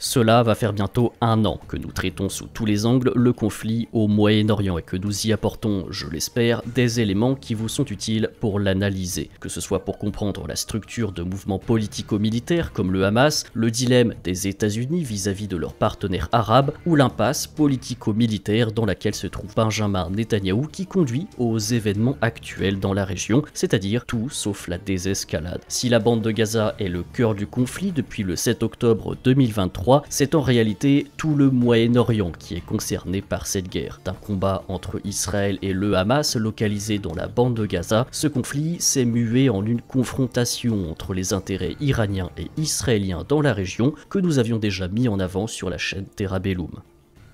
Cela va faire bientôt un an que nous traitons sous tous les angles le conflit au Moyen-Orient et que nous y apportons, je l'espère, des éléments qui vous sont utiles pour l'analyser, que ce soit pour comprendre la structure de mouvements politico-militaires comme le Hamas, le dilemme des États-Unis vis-à-vis de leurs partenaires arabes ou l'impasse politico-militaire dans laquelle se trouve Benjamin Netanyahou qui conduit aux événements actuels dans la région, c'est-à-dire tout sauf la désescalade. Si la bande de Gaza est le cœur du conflit depuis le 7 octobre 2023, c'est en réalité tout le Moyen-Orient qui est concerné par cette guerre. D'un combat entre Israël et le Hamas localisé dans la bande de Gaza, ce conflit s'est mué en une confrontation entre les intérêts iraniens et israéliens dans la région que nous avions déjà mis en avant sur la chaîne Terra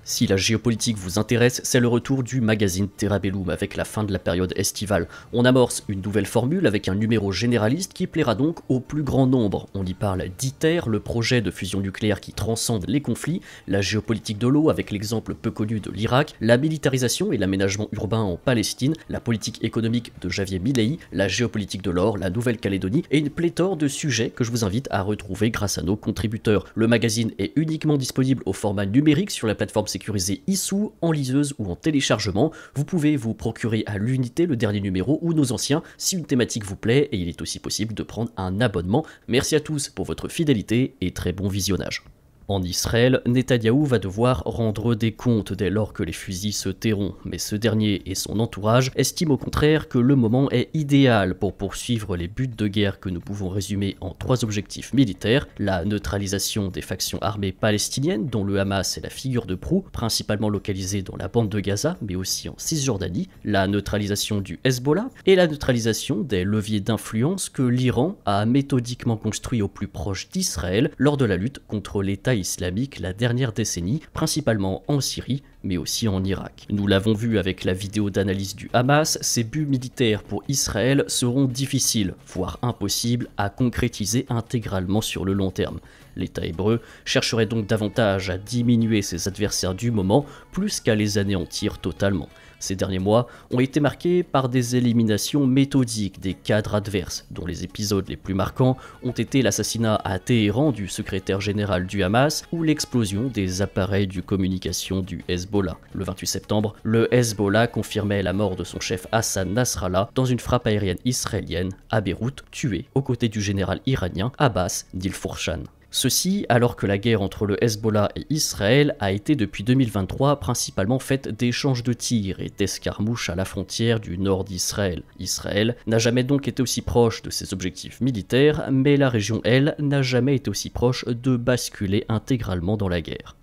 si la géopolitique vous intéresse, c'est le retour du magazine Terabellum avec la fin de la période estivale. On amorce une nouvelle formule avec un numéro généraliste qui plaira donc au plus grand nombre. On y parle d'ITER, le projet de fusion nucléaire qui transcende les conflits, la géopolitique de l'eau avec l'exemple peu connu de l'Irak, la militarisation et l'aménagement urbain en Palestine, la politique économique de Javier Milei, la géopolitique de l'or, la Nouvelle-Calédonie et une pléthore de sujets que je vous invite à retrouver grâce à nos contributeurs. Le magazine est uniquement disponible au format numérique sur la plateforme sécurisé issue, en liseuse ou en téléchargement. Vous pouvez vous procurer à l'unité le dernier numéro ou nos anciens si une thématique vous plaît et il est aussi possible de prendre un abonnement. Merci à tous pour votre fidélité et très bon visionnage. En Israël, Netanyahou va devoir rendre des comptes dès lors que les fusils se tairont, mais ce dernier et son entourage estiment au contraire que le moment est idéal pour poursuivre les buts de guerre que nous pouvons résumer en trois objectifs militaires, la neutralisation des factions armées palestiniennes dont le Hamas est la figure de proue, principalement localisée dans la bande de Gaza mais aussi en Cisjordanie, la neutralisation du Hezbollah et la neutralisation des leviers d'influence que l'Iran a méthodiquement construit au plus proche d'Israël lors de la lutte contre l'État islamique la dernière décennie, principalement en Syrie, mais aussi en Irak. Nous l'avons vu avec la vidéo d'analyse du Hamas, ces buts militaires pour Israël seront difficiles, voire impossibles, à concrétiser intégralement sur le long terme. L'État hébreu chercherait donc davantage à diminuer ses adversaires du moment plus qu'à les anéantir totalement. Ces derniers mois ont été marqués par des éliminations méthodiques des cadres adverses, dont les épisodes les plus marquants ont été l'assassinat à Téhéran du secrétaire général du Hamas ou l'explosion des appareils de communication du Hezbollah. Le 28 septembre, le Hezbollah confirmait la mort de son chef Hassan Nasrallah dans une frappe aérienne israélienne à Beyrouth, tué aux côtés du général iranien Abbas Dilfourchan. Ceci alors que la guerre entre le Hezbollah et Israël a été depuis 2023 principalement faite d'échanges de tirs et d'escarmouches à la frontière du nord d'Israël. Israël n'a jamais donc été aussi proche de ses objectifs militaires, mais la région, elle, n'a jamais été aussi proche de basculer intégralement dans la guerre.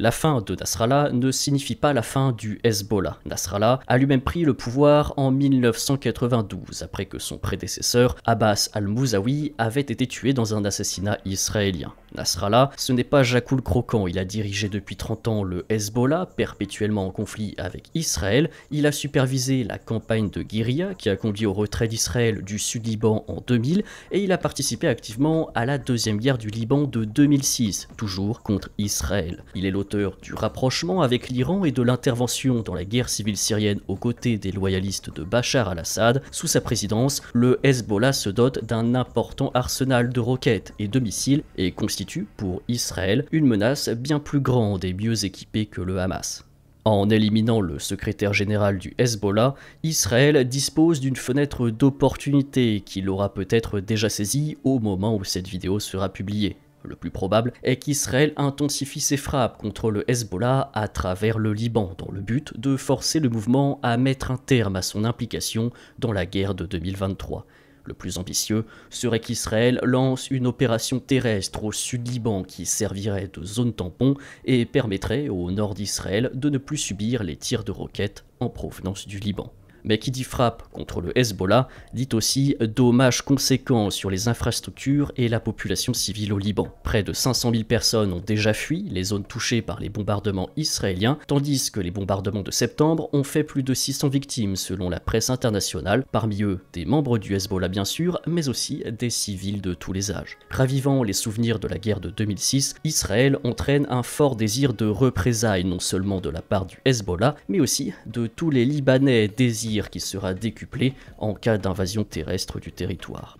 La fin de Nasrallah ne signifie pas la fin du Hezbollah. Nasrallah a lui-même pris le pouvoir en 1992, après que son prédécesseur, Abbas al mouzawi avait été tué dans un assassinat israélien. Nasrallah, ce n'est pas Jacoul Croquant, il a dirigé depuis 30 ans le Hezbollah, perpétuellement en conflit avec Israël, il a supervisé la campagne de guérilla qui a conduit au retrait d'Israël du sud-Liban en 2000, et il a participé activement à la deuxième guerre du Liban de 2006, toujours contre Israël. Il est du rapprochement avec l'Iran et de l'intervention dans la guerre civile syrienne aux côtés des loyalistes de Bachar al-Assad, sous sa présidence, le Hezbollah se dote d'un important arsenal de roquettes et de missiles et constitue pour Israël une menace bien plus grande et mieux équipée que le Hamas. En éliminant le secrétaire général du Hezbollah, Israël dispose d'une fenêtre d'opportunité qu'il aura peut-être déjà saisie au moment où cette vidéo sera publiée le plus probable est qu'Israël intensifie ses frappes contre le Hezbollah à travers le Liban dans le but de forcer le mouvement à mettre un terme à son implication dans la guerre de 2023. Le plus ambitieux serait qu'Israël lance une opération terrestre au sud Liban qui servirait de zone tampon et permettrait au nord d'Israël de ne plus subir les tirs de roquettes en provenance du Liban. Mais qui dit frappe contre le Hezbollah dit aussi dommages conséquents sur les infrastructures et la population civile au Liban. Près de 500 000 personnes ont déjà fui les zones touchées par les bombardements israéliens, tandis que les bombardements de septembre ont fait plus de 600 victimes selon la presse internationale, parmi eux des membres du Hezbollah bien sûr, mais aussi des civils de tous les âges. Ravivant les souvenirs de la guerre de 2006, Israël entraîne un fort désir de représailles non seulement de la part du Hezbollah, mais aussi de tous les Libanais désirés qui sera décuplé en cas d'invasion terrestre du territoire.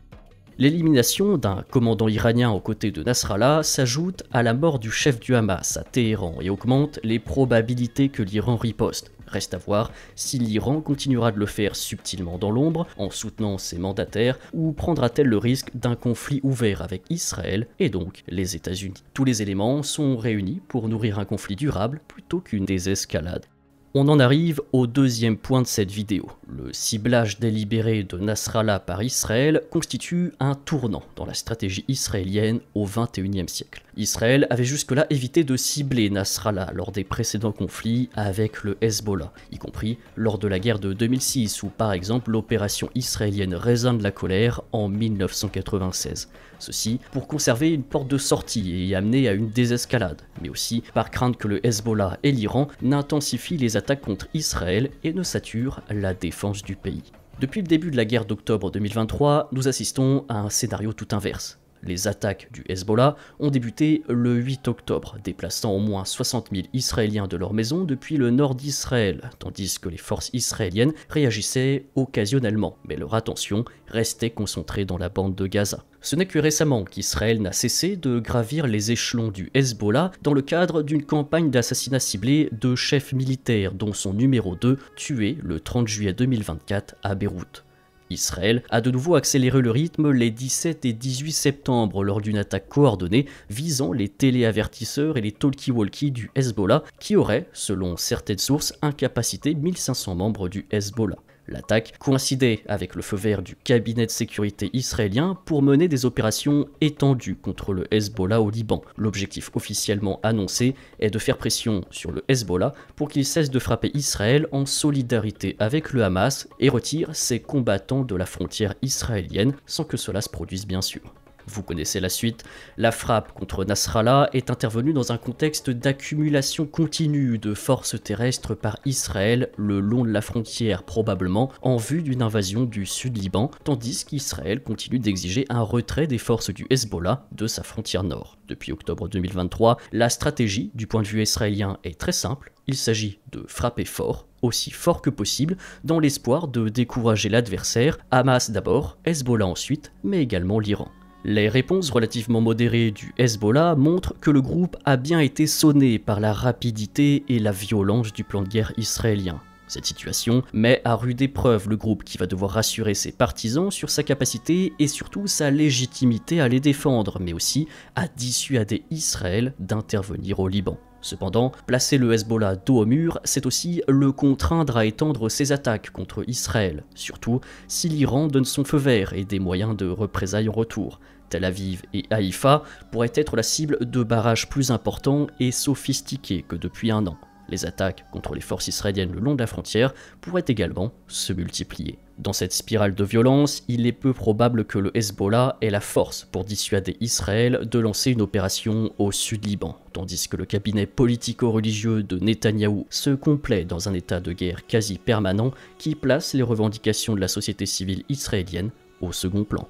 L'élimination d'un commandant iranien aux côtés de Nasrallah s'ajoute à la mort du chef du Hamas à Téhéran et augmente les probabilités que l'Iran riposte. Reste à voir si l'Iran continuera de le faire subtilement dans l'ombre, en soutenant ses mandataires, ou prendra-t-elle le risque d'un conflit ouvert avec Israël et donc les États-Unis. Tous les éléments sont réunis pour nourrir un conflit durable plutôt qu'une désescalade. On en arrive au deuxième point de cette vidéo. Le ciblage délibéré de Nasrallah par Israël constitue un tournant dans la stratégie israélienne au XXIe siècle. Israël avait jusque-là évité de cibler Nasrallah lors des précédents conflits avec le Hezbollah, y compris lors de la guerre de 2006 ou par exemple l'opération israélienne Raisin de la colère en 1996. Ceci pour conserver une porte de sortie et amener à une désescalade, mais aussi par crainte que le Hezbollah et l'Iran n'intensifient les attaque contre Israël et ne sature la défense du pays. Depuis le début de la guerre d'octobre 2023, nous assistons à un scénario tout inverse. Les attaques du Hezbollah ont débuté le 8 octobre, déplaçant au moins 60 000 Israéliens de leur maison depuis le nord d'Israël, tandis que les forces israéliennes réagissaient occasionnellement, mais leur attention restait concentrée dans la bande de Gaza. Ce n'est que récemment qu'Israël n'a cessé de gravir les échelons du Hezbollah dans le cadre d'une campagne d'assassinat ciblé de chefs militaires, dont son numéro 2, tué le 30 juillet 2024 à Beyrouth. Israël a de nouveau accéléré le rythme les 17 et 18 septembre lors d'une attaque coordonnée visant les téléavertisseurs et les talkie-walkie du Hezbollah qui auraient, selon certaines sources, incapacité 1500 membres du Hezbollah. L'attaque coïncidait avec le feu vert du cabinet de sécurité israélien pour mener des opérations étendues contre le Hezbollah au Liban. L'objectif officiellement annoncé est de faire pression sur le Hezbollah pour qu'il cesse de frapper Israël en solidarité avec le Hamas et retire ses combattants de la frontière israélienne sans que cela se produise bien sûr. Vous connaissez la suite. La frappe contre Nasrallah est intervenue dans un contexte d'accumulation continue de forces terrestres par Israël le long de la frontière probablement en vue d'une invasion du sud-Liban, tandis qu'Israël continue d'exiger un retrait des forces du Hezbollah de sa frontière nord. Depuis octobre 2023, la stratégie du point de vue israélien est très simple, il s'agit de frapper fort, aussi fort que possible, dans l'espoir de décourager l'adversaire, Hamas d'abord, Hezbollah ensuite, mais également l'Iran. Les réponses relativement modérées du Hezbollah montrent que le groupe a bien été sonné par la rapidité et la violence du plan de guerre israélien. Cette situation met à rude épreuve le groupe qui va devoir rassurer ses partisans sur sa capacité et surtout sa légitimité à les défendre, mais aussi à dissuader Israël d'intervenir au Liban. Cependant, placer le Hezbollah dos au mur, c'est aussi le contraindre à étendre ses attaques contre Israël, surtout si l'Iran donne son feu vert et des moyens de représailles en retour. Tel Aviv et Haïfa pourraient être la cible de barrages plus importants et sophistiqués que depuis un an. Les attaques contre les forces israéliennes le long de la frontière pourraient également se multiplier. Dans cette spirale de violence, il est peu probable que le Hezbollah ait la force pour dissuader Israël de lancer une opération au sud-Liban, tandis que le cabinet politico-religieux de Netanyahou se complaît dans un état de guerre quasi permanent qui place les revendications de la société civile israélienne au second plan.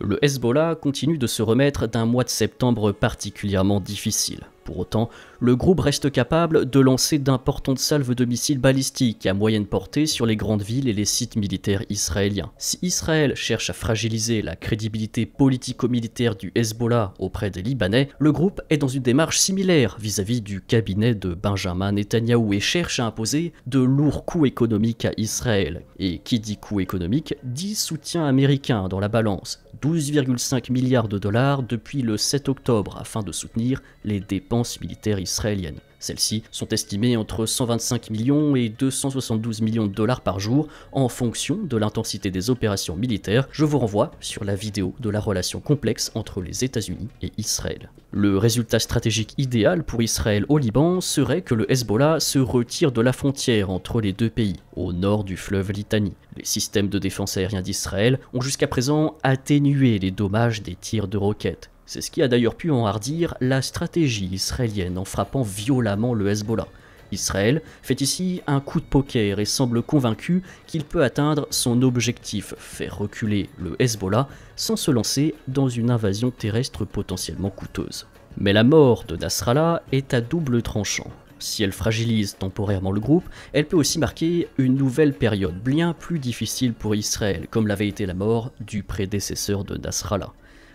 Le Hezbollah continue de se remettre d'un mois de septembre particulièrement difficile. Pour autant, le groupe reste capable de lancer d'importantes salves de missiles balistiques à moyenne portée sur les grandes villes et les sites militaires israéliens. Si Israël cherche à fragiliser la crédibilité politico-militaire du Hezbollah auprès des Libanais, le groupe est dans une démarche similaire vis-à-vis du cabinet de Benjamin Netanyahu et cherche à imposer de lourds coûts économiques à Israël. Et qui dit coûts économique dit soutien américain dans la balance, 12,5 milliards de dollars depuis le 7 octobre afin de soutenir les dépenses militaires israéliennes. Celles-ci sont estimées entre 125 millions et 272 millions de dollars par jour en fonction de l'intensité des opérations militaires. Je vous renvoie sur la vidéo de la relation complexe entre les États-Unis et Israël. Le résultat stratégique idéal pour Israël au Liban serait que le Hezbollah se retire de la frontière entre les deux pays, au nord du fleuve Litanie. Les systèmes de défense aérien d'Israël ont jusqu'à présent atténué les dommages des tirs de roquettes. C'est ce qui a d'ailleurs pu enhardir la stratégie israélienne en frappant violemment le Hezbollah. Israël fait ici un coup de poker et semble convaincu qu'il peut atteindre son objectif, faire reculer le Hezbollah sans se lancer dans une invasion terrestre potentiellement coûteuse. Mais la mort de Nasrallah est à double tranchant. Si elle fragilise temporairement le groupe, elle peut aussi marquer une nouvelle période bien plus difficile pour Israël, comme l'avait été la mort du prédécesseur de Nasrallah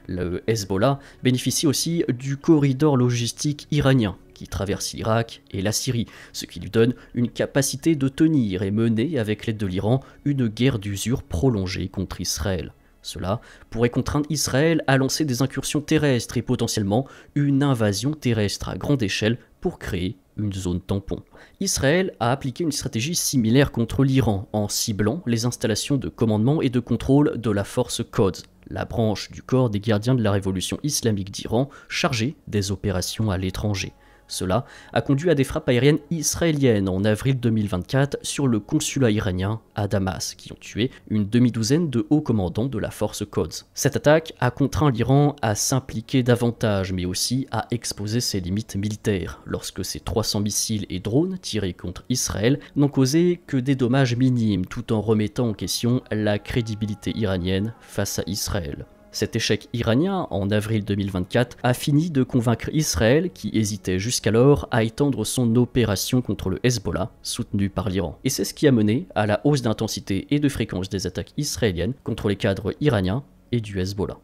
le Hezbollah bénéficie aussi du corridor logistique iranien qui traverse l'Irak et la Syrie, ce qui lui donne une capacité de tenir et mener avec l'aide de l'Iran une guerre d'usure prolongée contre Israël. Cela pourrait contraindre Israël à lancer des incursions terrestres et potentiellement une invasion terrestre à grande échelle pour créer une zone tampon. Israël a appliqué une stratégie similaire contre l'Iran en ciblant les installations de commandement et de contrôle de la force Quds, la branche du corps des gardiens de la révolution islamique d'Iran chargée des opérations à l'étranger. Cela a conduit à des frappes aériennes israéliennes en avril 2024 sur le consulat iranien à Damas, qui ont tué une demi-douzaine de hauts commandants de la force Quds. Cette attaque a contraint l'Iran à s'impliquer davantage, mais aussi à exposer ses limites militaires, lorsque ses 300 missiles et drones tirés contre Israël n'ont causé que des dommages minimes, tout en remettant en question la crédibilité iranienne face à Israël. Cet échec iranien, en avril 2024, a fini de convaincre Israël, qui hésitait jusqu'alors à étendre son opération contre le Hezbollah, soutenu par l'Iran. Et c'est ce qui a mené à la hausse d'intensité et de fréquence des attaques israéliennes contre les cadres iraniens et du Hezbollah.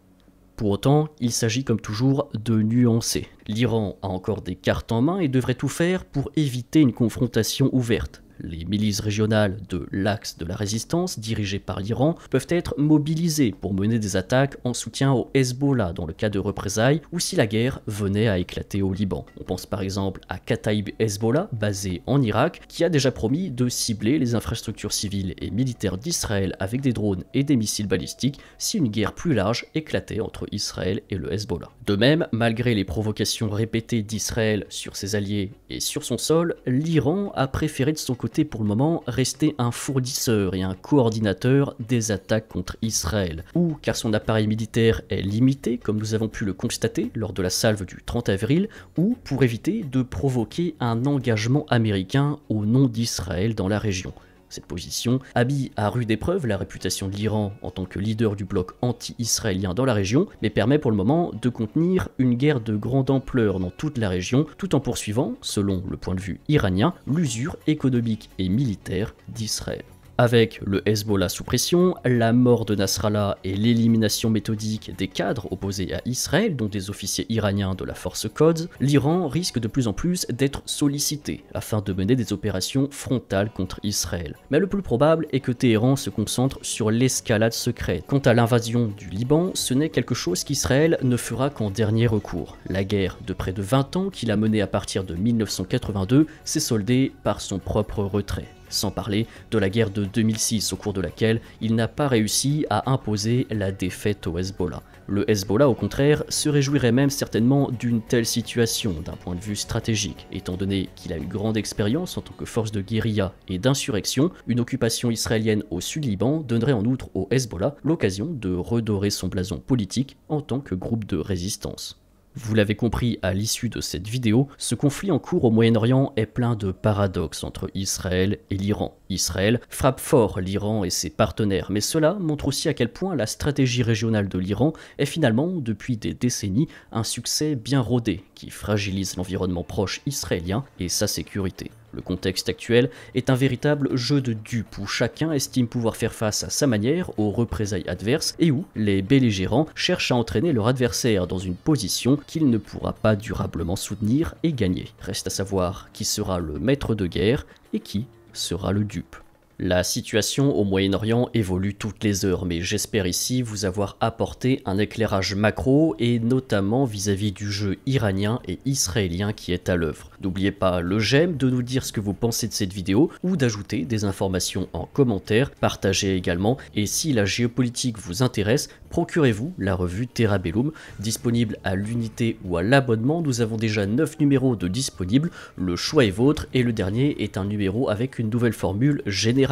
Pour autant, il s'agit comme toujours de nuancer. L'Iran a encore des cartes en main et devrait tout faire pour éviter une confrontation ouverte. Les milices régionales de l'axe de la résistance, dirigées par l'Iran, peuvent être mobilisées pour mener des attaques en soutien au Hezbollah dans le cas de représailles ou si la guerre venait à éclater au Liban. On pense par exemple à Kataib Hezbollah, basé en Irak, qui a déjà promis de cibler les infrastructures civiles et militaires d'Israël avec des drones et des missiles balistiques si une guerre plus large éclatait entre Israël et le Hezbollah. De même, malgré les provocations répétées d'Israël sur ses alliés et sur son sol, l'Iran a préféré de son côté pour le moment rester un fournisseur et un coordinateur des attaques contre Israël, ou car son appareil militaire est limité, comme nous avons pu le constater lors de la salve du 30 avril, ou pour éviter de provoquer un engagement américain au nom d'Israël dans la région. Cette position habille à rude épreuve la réputation de l'Iran en tant que leader du bloc anti-israélien dans la région, mais permet pour le moment de contenir une guerre de grande ampleur dans toute la région, tout en poursuivant, selon le point de vue iranien, l'usure économique et militaire d'Israël. Avec le Hezbollah sous pression, la mort de Nasrallah et l'élimination méthodique des cadres opposés à Israël, dont des officiers iraniens de la force Qods, l'Iran risque de plus en plus d'être sollicité afin de mener des opérations frontales contre Israël. Mais le plus probable est que Téhéran se concentre sur l'escalade secrète. Quant à l'invasion du Liban, ce n'est quelque chose qu'Israël ne fera qu'en dernier recours. La guerre de près de 20 ans qu'il a menée à partir de 1982 s'est soldée par son propre retrait. Sans parler de la guerre de 2006 au cours de laquelle il n'a pas réussi à imposer la défaite au Hezbollah. Le Hezbollah au contraire se réjouirait même certainement d'une telle situation d'un point de vue stratégique, étant donné qu'il a eu grande expérience en tant que force de guérilla et d'insurrection, une occupation israélienne au sud-Liban donnerait en outre au Hezbollah l'occasion de redorer son blason politique en tant que groupe de résistance. Vous l'avez compris à l'issue de cette vidéo, ce conflit en cours au Moyen-Orient est plein de paradoxes entre Israël et l'Iran. Israël frappe fort l'Iran et ses partenaires, mais cela montre aussi à quel point la stratégie régionale de l'Iran est finalement, depuis des décennies, un succès bien rodé qui fragilise l'environnement proche israélien et sa sécurité. Le contexte actuel est un véritable jeu de dupes où chacun estime pouvoir faire face à sa manière aux représailles adverses et où les belligérants cherchent à entraîner leur adversaire dans une position qu'il ne pourra pas durablement soutenir et gagner. Reste à savoir qui sera le maître de guerre et qui sera le dupe. La situation au Moyen-Orient évolue toutes les heures, mais j'espère ici vous avoir apporté un éclairage macro et notamment vis-à-vis du jeu iranien et israélien qui est à l'œuvre. N'oubliez pas le j'aime, de nous dire ce que vous pensez de cette vidéo ou d'ajouter des informations en commentaire, partagez également et si la géopolitique vous intéresse, procurez-vous la revue Terra Bellum disponible à l'unité ou à l'abonnement, nous avons déjà 9 numéros de disponibles, le choix est vôtre et le dernier est un numéro avec une nouvelle formule générale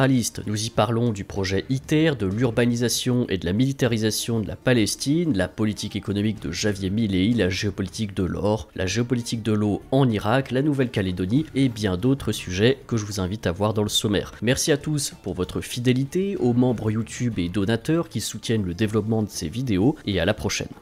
nous y parlons du projet ITER, de l'urbanisation et de la militarisation de la Palestine, la politique économique de Javier Milei, la géopolitique de l'or, la géopolitique de l'eau en Irak, la Nouvelle-Calédonie et bien d'autres sujets que je vous invite à voir dans le sommaire. Merci à tous pour votre fidélité, aux membres YouTube et donateurs qui soutiennent le développement de ces vidéos et à la prochaine.